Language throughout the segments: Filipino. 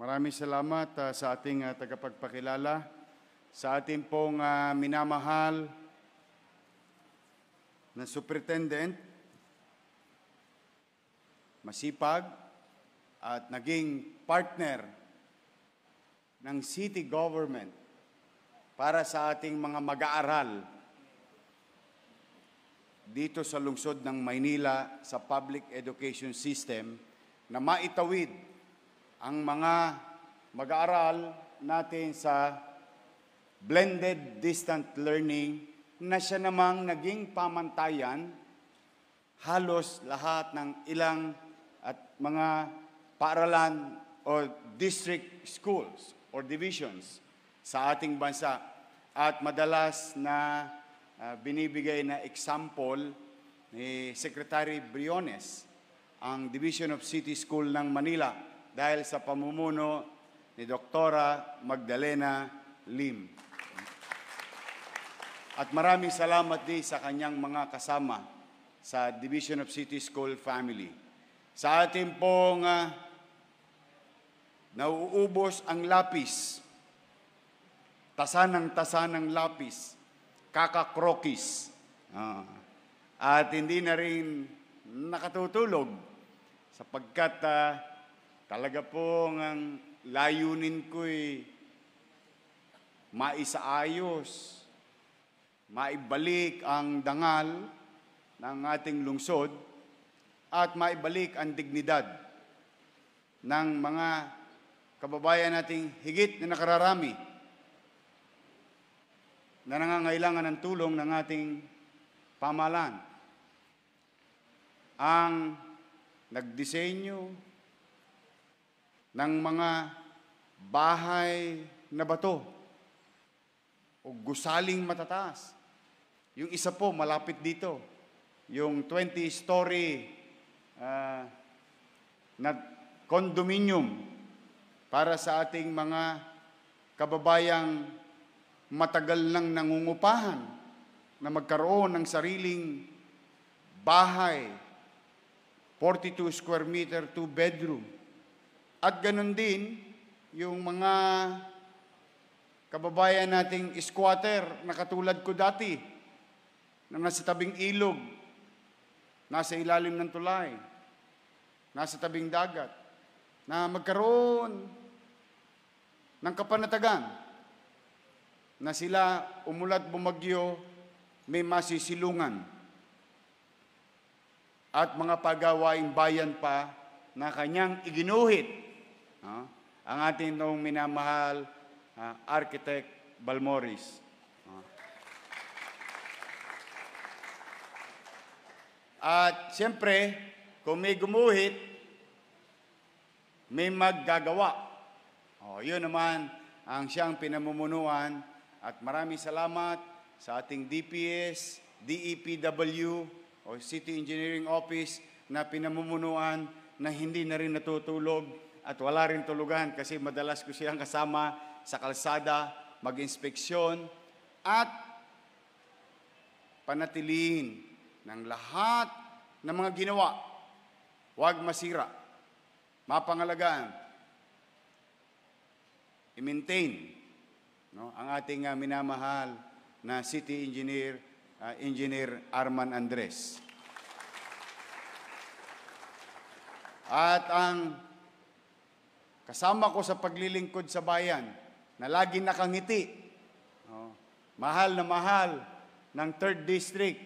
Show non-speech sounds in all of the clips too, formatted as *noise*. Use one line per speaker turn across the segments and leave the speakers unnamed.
Maraming salamat uh, sa ating uh, tagapagpakilala, sa ating pong uh, minamahal na superintendent, masipag at naging partner ng city government para sa ating mga mag-aaral dito sa lungsod ng Maynila sa public education system na maitawid ang mga mag-aaral natin sa blended distant learning na siya namang naging pamantayan halos lahat ng ilang at mga paaralan o district schools or divisions sa ating bansa at madalas na uh, binibigay na example ni Secretary Briones ang Division of City School ng Manila dahil sa pamumuno ni Doktora Magdalena Lim. At maraming salamat din sa kanyang mga kasama sa Division of City School Family. Sa ating pong uh, nauubos ang lapis, tasanang-tasanang lapis, kakakrokis, uh, at hindi na rin nakatutulog sapagkat uh, Talaga po ang layunin ko'y maisaayos, maibalik ang dangal ng ating lungsod at maibalik ang dignidad ng mga kababayan nating higit na nakararami na nangangailangan ng tulong ng ating pamalan. Ang nagdisenyo, ng mga bahay na bato o gusaling matataas. Yung isa po malapit dito, yung 20-story uh, ah, na condominium para sa ating mga kababayang matagal nang nangungupahan na magkaroon ng sariling bahay, 42 square meter, 2 bedroom. At ganun din, yung mga kababayan nating squatter na katulad ko dati, na nasa tabing ilog, nasa ilalim ng tulay, nasa tabing dagat, na magkaroon ng kapanatagan na sila umulat bumagyo may masisilungan at mga pagawaing bayan pa na kanyang iginuhit No? Ang ating noong minamahal, uh, Architect Balmoris. No? At siyempre, kung may gumuhit, may maggagawa. O, yun naman ang siyang pinamumunuan at maraming salamat sa ating DPS, DEPW o City Engineering Office na pinamumunuan na hindi na rin natutulog at wala rin tulugan kasi madalas ko siyang kasama sa kalsada, mag-inspeksyon at panatiliin ng lahat ng mga ginawa. Huwag masira, mapangalagaan, i-maintain no, ang ating uh, minamahal na city engineer, uh, Engineer Arman Andres. At ang Kasama ko sa paglilingkod sa bayan na lagi nakangiti. No? Mahal na mahal ng 3rd District.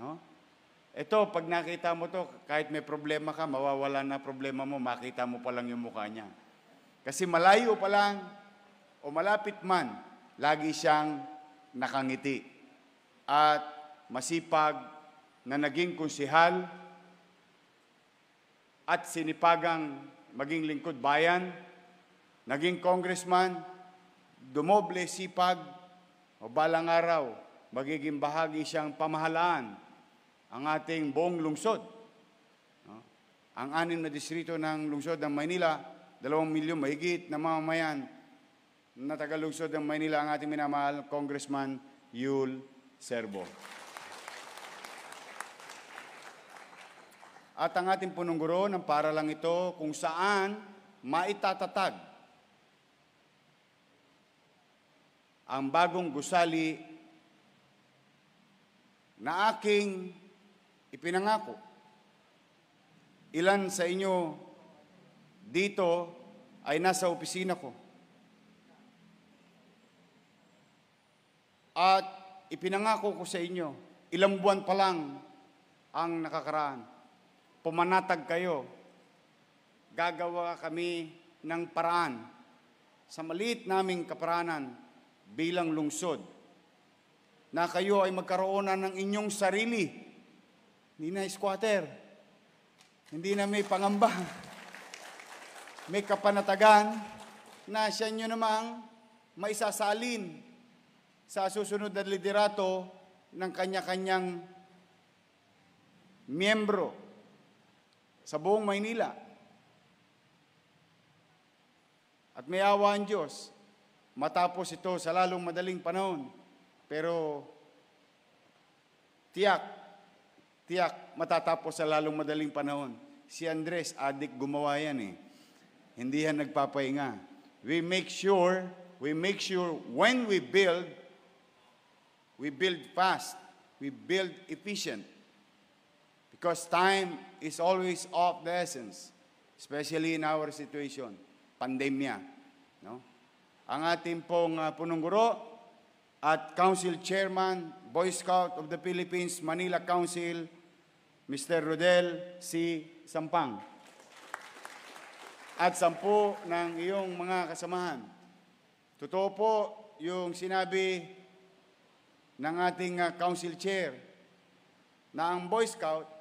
No? Ito, pag nakita mo to, kahit may problema ka, mawawala na problema mo, makita mo pa lang yung mukha niya. Kasi malayo pa lang, o malapit man, lagi siyang nakangiti. At masipag na naging kunsihal at sinipagang maging lingkod bayan, naging congressman, dumoble sipag, o balang araw, magiging bahagi siyang pamahalaan ang ating buong lungsod. No? Ang anim na distrito ng lungsod ng Maynila, dalawang milyon mahigit na mamamayan na taga-lungsod ng Maynila ang ating minamahal, Congressman Yul Serbo. at ang ating punong guro ng lang ito kung saan maitatatag ang bagong gusali na aking ipinangako. Ilan sa inyo dito ay nasa opisina ko. At ipinangako ko sa inyo, ilang buwan pa lang ang nakakaraan pumanatag kayo, gagawa kami ng paraan sa maliit naming kaparanan bilang lungsod na kayo ay magkaroon na ng inyong sarili. Hindi na squatter. Hindi na may pangamba. May kapanatagan na siya nyo namang maisasalin sa susunod na liderato ng kanya-kanyang miyembro sa buong Maynila. At may awa ang Diyos, matapos ito sa lalong madaling panahon. Pero tiyak, tiyak matatapos sa lalong madaling panahon. Si Andres, adik gumawa yan eh. Hindi yan nagpapahinga. We make sure, we make sure when we build, we build fast, we build efficient. Because time is always of the essence, especially in our situation, pandemya. No? Ang ating pong uh, punong guro at Council Chairman, Boy Scout of the Philippines, Manila Council, Mr. Rodel C. Sampang. At sampu ng iyong mga kasamahan. Totoo po yung sinabi ng ating uh, Council Chair na ang Boy Scout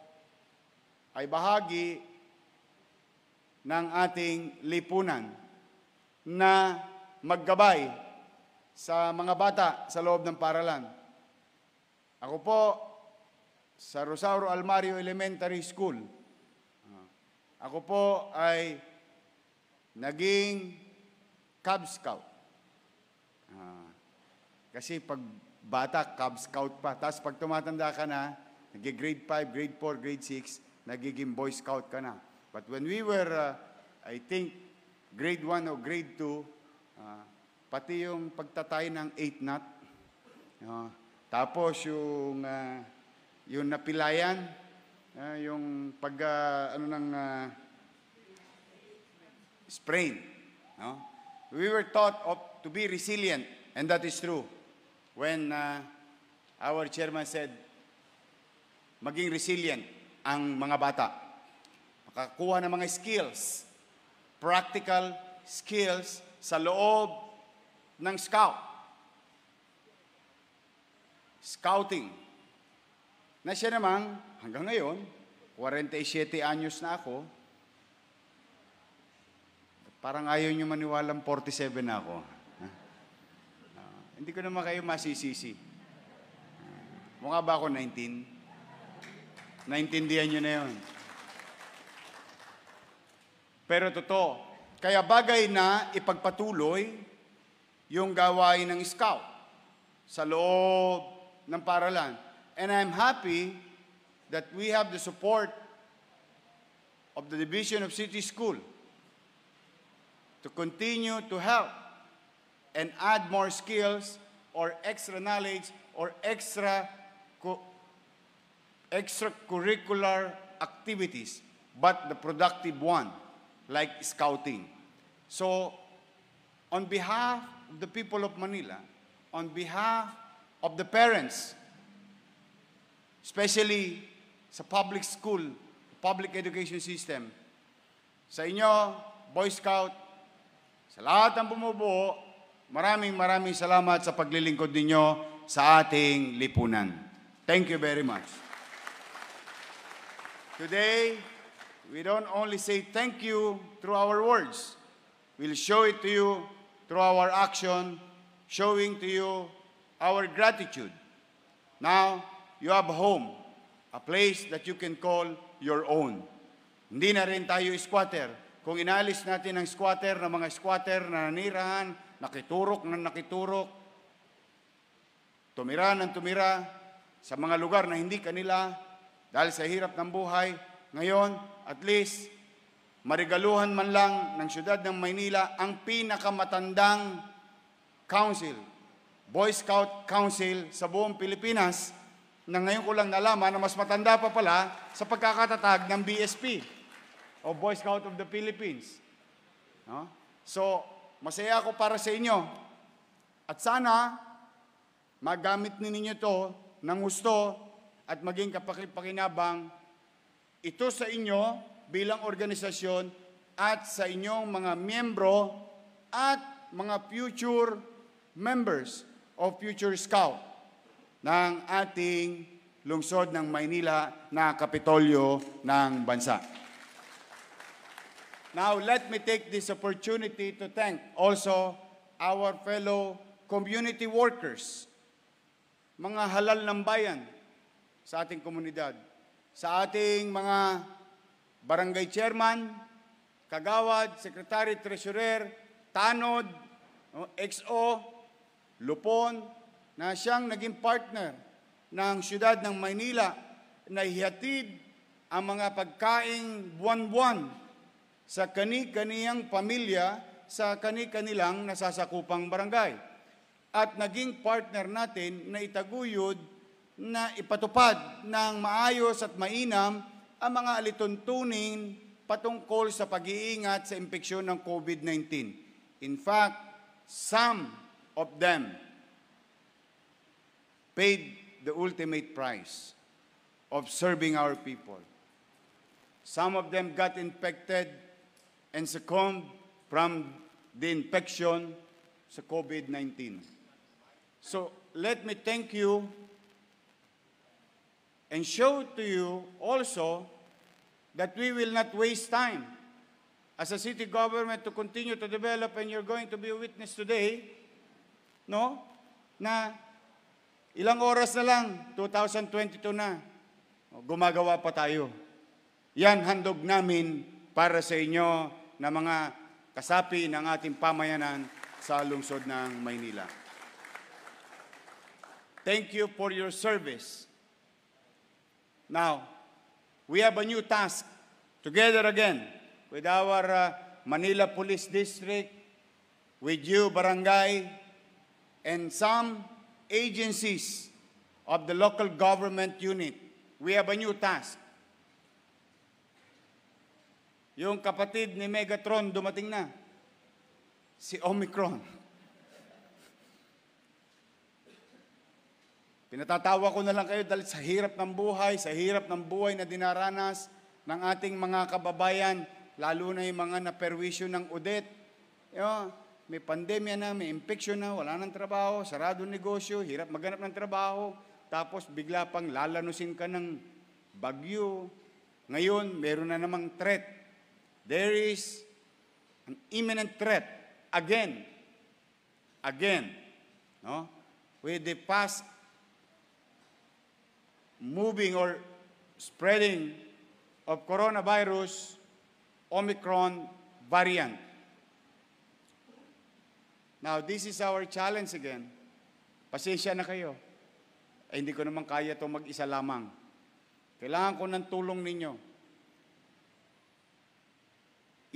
ay bahagi ng ating lipunan na maggabay sa mga bata sa loob ng paralan. Ako po, sa Rosauro Almario Elementary School, ako po ay naging Cub Scout. kasi pag bata, Cub Scout pa. Tapos pag tumatanda ka na, nag-grade 5, grade 4, grade 6, nagiging Boy Scout ka na. But when we were, uh, I think, grade 1 or grade 2, uh, pati yung pagtatay ng 8 knot, uh, tapos yung, uh, yung napilayan, uh, yung pag, uh, ano nang, uh, sprain. No? We were taught of, to be resilient, and that is true. When uh, our chairman said, maging resilient, ang mga bata. Makakuha ng mga skills, practical skills sa loob ng scout. Scouting. Na siya namang, hanggang ngayon, 47 anyos na ako, parang ayaw niyo maniwalang 47 na ako. Uh, hindi ko naman kayo masisisi. Ah, mukha ba ako 19? Naintindihan nyo na yun. Pero totoo, kaya bagay na ipagpatuloy yung gawain ng scout sa loob ng paralan. And I'm happy that we have the support of the Division of City School to continue to help and add more skills or extra knowledge or extra extracurricular activities, but the productive one, like scouting. So, on behalf of the people of Manila, on behalf of the parents, especially sa public school, public education system, sa inyo, Boy Scout, sa lahat ng bumubuo, maraming maraming salamat sa paglilingkod ninyo sa ating lipunan. Thank you very much. Today, we don't only say thank you through our words. We'll show it to you through our action, showing to you our gratitude. Now, you have a home, a place that you can call your own. Hindi na rin tayo squatter. Kung inalis natin ang squatter ng mga squatter na nanirahan, nakiturok na nakiturok, tumira ng tumira sa mga lugar na hindi kanila dahil sa hirap ng buhay, ngayon, at least, marigaluhan man lang ng siyudad ng Maynila ang pinakamatandang council, Boy Scout Council sa buong Pilipinas na ngayon ko lang nalaman na mas matanda pa pala sa pagkakatatag ng BSP o Boy Scout of the Philippines. No? So, masaya ako para sa inyo. At sana, magamit ninyo to ng gusto at maging kapakipakinabang ito sa inyo bilang organisasyon at sa inyong mga miyembro at mga future members of future scout ng ating lungsod ng Maynila na kapitolyo ng bansa. Now, let me take this opportunity to thank also our fellow community workers, mga halal ng bayan, sa ating komunidad, sa ating mga barangay chairman, kagawad, secretary, treasurer, tanod, XO, lupon, na siyang naging partner ng siyudad ng Maynila na ihatid ang mga pagkaing buwan-buwan sa kani-kaniyang pamilya sa kani-kanilang nasasakupang barangay. At naging partner natin na itaguyod na ipatupad ng maayos at mainam ang mga alituntunin patungkol sa pag-iingat sa impeksyon ng COVID-19. In fact, some of them paid the ultimate price of serving our people. Some of them got infected and succumbed from the infection sa COVID-19. So let me thank you and show to you also that we will not waste time as a city government to continue to develop and you're going to be a witness today, no? Na ilang oras na lang, 2022 na, gumagawa pa tayo. Yan handog namin para sa inyo na mga kasapi ng ating pamayanan sa lungsod ng Maynila. Thank you for your service. Now, we have a new task together again with our uh, Manila Police District, with you, barangay, and some agencies of the local government unit. We have a new task. Yung kapatid ni Megatron dumating na, si Omicron. Pinatatawa ko na lang kayo dahil sa hirap ng buhay, sa hirap ng buhay na dinaranas ng ating mga kababayan, lalo na yung mga naperwisyon ng udet. You may pandemya na, may infection na, wala ng trabaho, sarado negosyo, hirap maganap ng trabaho, tapos bigla pang lalanusin ka ng bagyo. Ngayon, meron na namang threat. There is an imminent threat again. Again. No? With the past moving or spreading of coronavirus Omicron variant. Now, this is our challenge again. Pasensya na kayo. Eh, hindi ko naman kaya to mag-isa lamang. Kailangan ko ng tulong ninyo.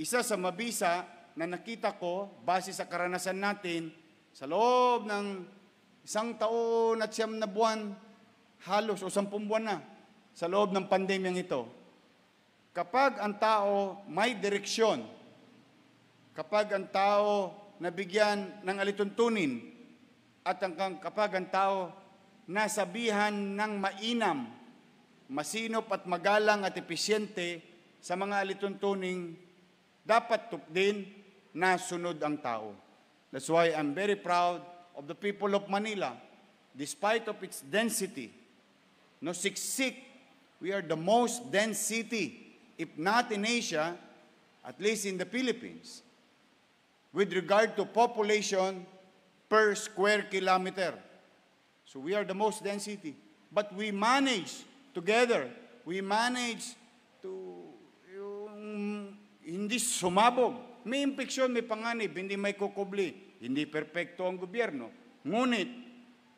Isa sa mabisa na nakita ko, base sa karanasan natin, sa loob ng isang taon at siyam na buwan, halos o sampung buwan na sa loob ng pandemyang ito, kapag ang tao may direksyon, kapag ang tao nabigyan ng alituntunin, at ang, kapag ang tao nasabihan ng mainam, masinop at magalang at episyente sa mga alituntuning, dapat din na sunod ang tao. That's why I'm very proud of the people of Manila, despite of its density, no siksik. We are the most dense city, if not in Asia, at least in the Philippines, with regard to population per square kilometer. So we are the most dense city. But we manage together, we manage to yung hindi sumabog. May impeksyon, may panganib, hindi may kukubli, hindi perpekto ang gobyerno. Ngunit,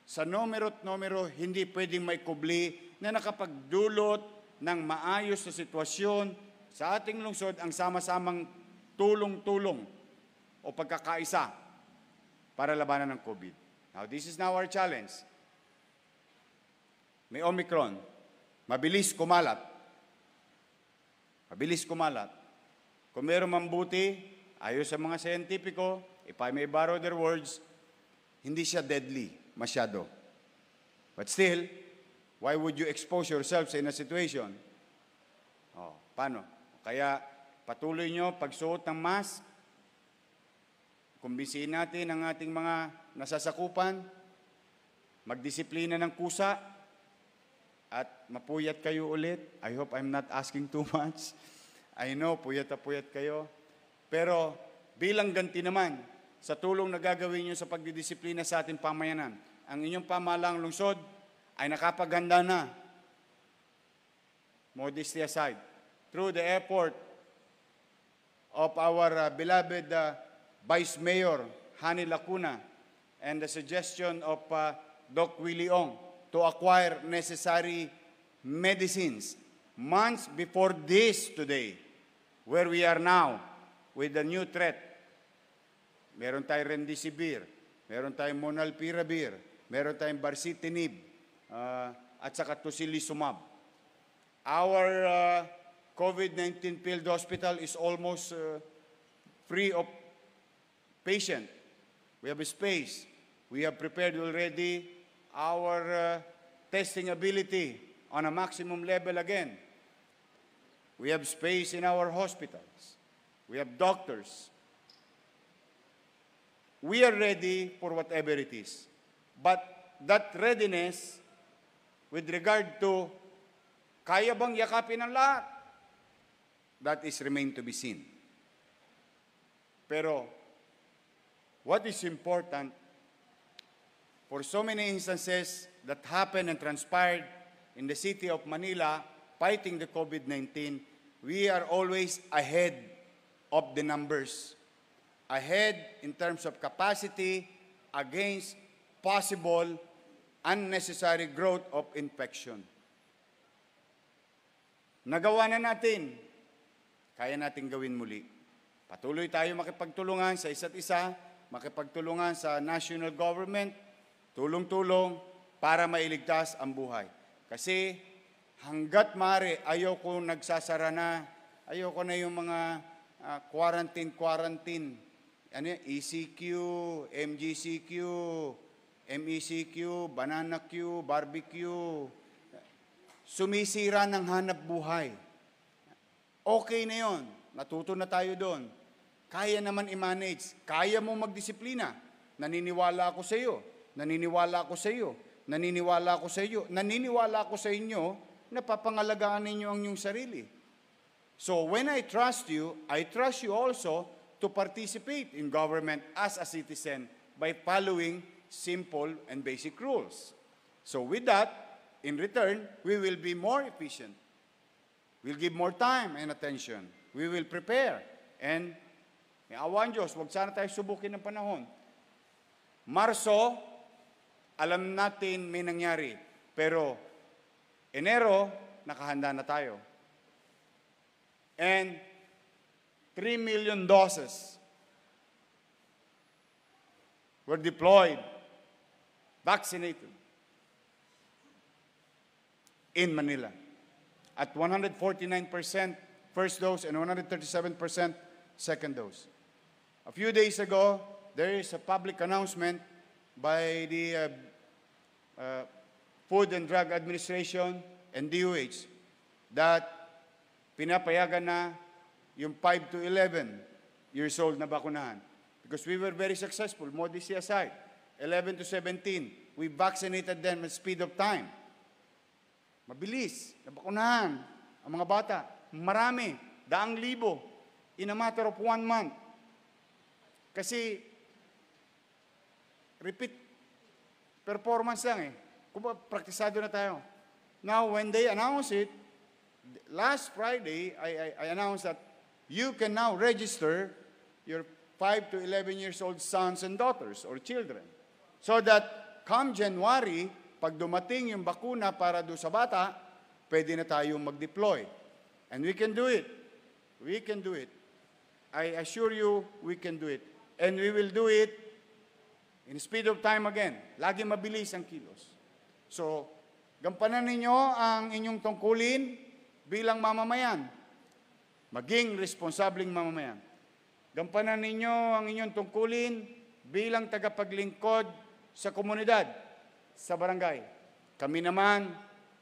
sa numero't numero, hindi pwedeng may kubli na nakapagdulot ng maayos na sitwasyon sa ating lungsod ang sama-samang tulong-tulong o pagkakaisa para labanan ng COVID. Now, this is now our challenge. May Omicron, mabilis kumalat. Mabilis kumalat. Kung meron mambuti, ayos sa mga siyentipiko, if I may borrow their words, hindi siya deadly masyado. But still, why would you expose yourself in a situation? Oh, paano? Kaya patuloy nyo pagsuot ng mask, kumbisiin natin ang ating mga nasasakupan, magdisiplina ng kusa, at mapuyat kayo ulit. I hope I'm not asking too much. I know, puyat na puyat kayo. Pero bilang ganti naman, sa tulong na gagawin nyo sa pagdidisiplina sa ating pamayanan. Ang inyong pamalang lungsod ay nakapaghanda na. Modesty aside, through the effort of our uh, beloved uh, Vice Mayor, Hani Lacuna, and the suggestion of uh, Doc Willie Ong to acquire necessary medicines months before this today, where we are now with the new threat meron tayong Remdesivir, meron tayong Monalpiravir, meron tayong Barcitinib, uh, ah, at saka Tocilizumab. Our uh, ah, COVID-19 field hospital is almost uh, free of patient. We have a space. We have prepared already our uh, testing ability on a maximum level again. We have space in our hospitals. We have doctors we are ready for whatever it is. But that readiness with regard to kaya bang yakapin ang lahat? That is remain to be seen. Pero what is important for so many instances that happened and transpired in the city of Manila fighting the COVID-19, we are always ahead of the numbers ahead in terms of capacity against possible unnecessary growth of infection. Nagawa na natin. Kaya natin gawin muli. Patuloy tayo makipagtulungan sa isa't isa, makipagtulungan sa national government, tulong-tulong para mailigtas ang buhay. Kasi hanggat mare ayoko ko nagsasara na, ayoko na yung mga ah, quarantine-quarantine. Uh, quarantine, quarantine ano yan, ECQ, MGCQ, MECQ, Banana Q, Barbecue. Sumisira ng hanap buhay. Okay na yon. Natuto na tayo doon. Kaya naman i-manage. Kaya mo magdisiplina. Naniniwala ako sa iyo. Naniniwala ako sa iyo. Naniniwala ako sa iyo. Naniniwala ako sa inyo na papangalagaan ninyo ang inyong sarili. So when I trust you, I trust you also to participate in government as a citizen by following simple and basic rules. So with that, in return, we will be more efficient. We'll give more time and attention. We will prepare. And may awan Diyos, huwag sana tayo subukin ng panahon. Marso, alam natin may nangyari. Pero Enero, nakahanda na tayo. And 3 million doses were deployed, vaccinated in Manila at 149% first dose and 137% second dose. A few days ago, there is a public announcement by the uh, uh, Food and Drug Administration and DOH that pinapayagan na yung 5 to 11 years old na bakunahan. Because we were very successful, modesty aside. 11 to 17, we vaccinated them at speed of time. Mabilis, nabakunahan ang mga bata. Marami, daang libo, in a matter of one month. Kasi, repeat, performance lang eh. Kung praktisado na tayo. Now, when they announce it, last Friday, I, I, I announced that you can now register your 5 to 11 years old sons and daughters or children. So that come January, pag dumating yung bakuna para do sa bata, pwede na tayong mag-deploy. And we can do it. We can do it. I assure you, we can do it. And we will do it in speed of time again. Lagi mabilis ang kilos. So, gampanan ninyo ang inyong tungkulin bilang mamamayan. Maging responsabling mamamayan. Gampanan ninyo ang inyong tungkulin bilang tagapaglingkod sa komunidad, sa barangay. Kami naman,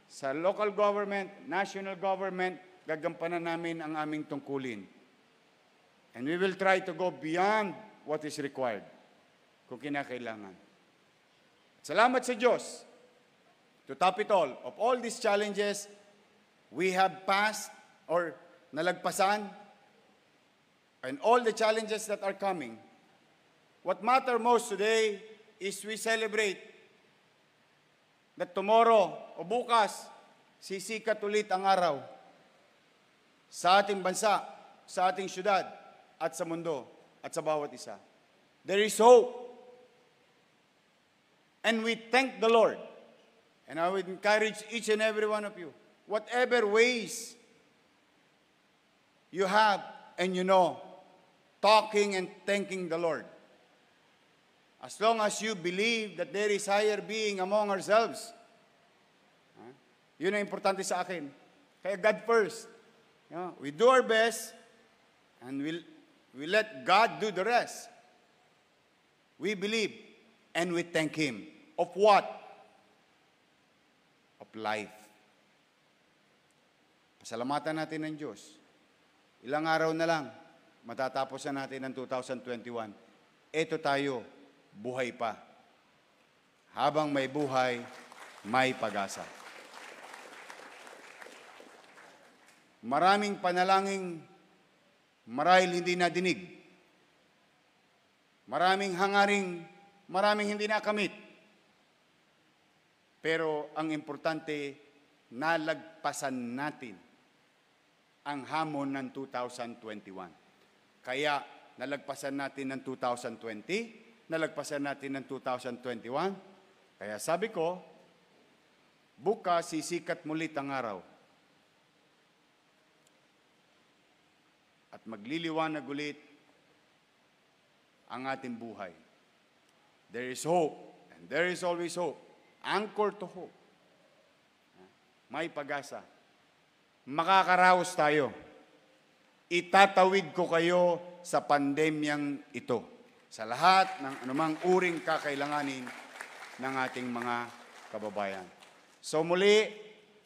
sa local government, national government, gagampanan namin ang aming tungkulin. And we will try to go beyond what is required kung kinakailangan. Salamat sa Diyos. To top it all, of all these challenges, we have passed or nalagpasan, and all the challenges that are coming, what matter most today is we celebrate that tomorrow o bukas, sisikat ulit ang araw sa ating bansa, sa ating syudad, at sa mundo, at sa bawat isa. There is hope. And we thank the Lord. And I would encourage each and every one of you, whatever ways you have and you know, talking and thanking the Lord. As long as you believe that there is higher being among ourselves, yun ang importante sa akin. Kaya God first. You know, we do our best and we'll, we let God do the rest. We believe and we thank Him. Of what? Of life. Pasalamatan natin ng Diyos Ilang araw na lang, matatapos na natin ang 2021. Ito tayo, buhay pa. Habang may buhay, may pag-asa. Maraming panalangin, marahil hindi na dinig. Maraming hangaring, maraming hindi nakamit. Pero ang importante, nalagpasan natin ang hamon ng 2021. Kaya nalagpasan natin ng 2020, nalagpasan natin ng 2021. Kaya sabi ko, bukas sisikat muli ang araw. At magliliwanag ulit ang ating buhay. There is hope and there is always hope. Anchor to hope. May pag-asa makakaraos tayo. Itatawid ko kayo sa pandemyang ito, sa lahat ng anumang uring kakailanganin ng ating mga kababayan. So muli,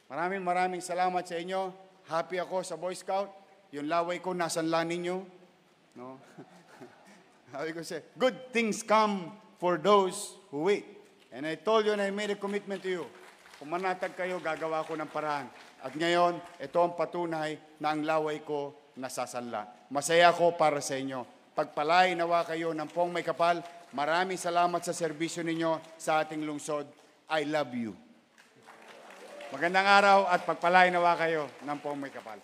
maraming maraming salamat sa inyo. Happy ako sa Boy Scout. Yung laway ko, nasan la ninyo? No? *laughs* Sabi ko siya, good things come for those who wait. And I told you and I made a commitment to you. Kung manatag kayo, gagawa ko ng paraan at ngayon, ito ang patunay na ang laway ko nasasanla. Masaya ako para sa inyo. Pagpalay nawa kayo ng pong may kapal. Maraming salamat sa serbisyo ninyo sa ating lungsod. I love you. Magandang araw at pagpalay nawa kayo ng pong may kapal.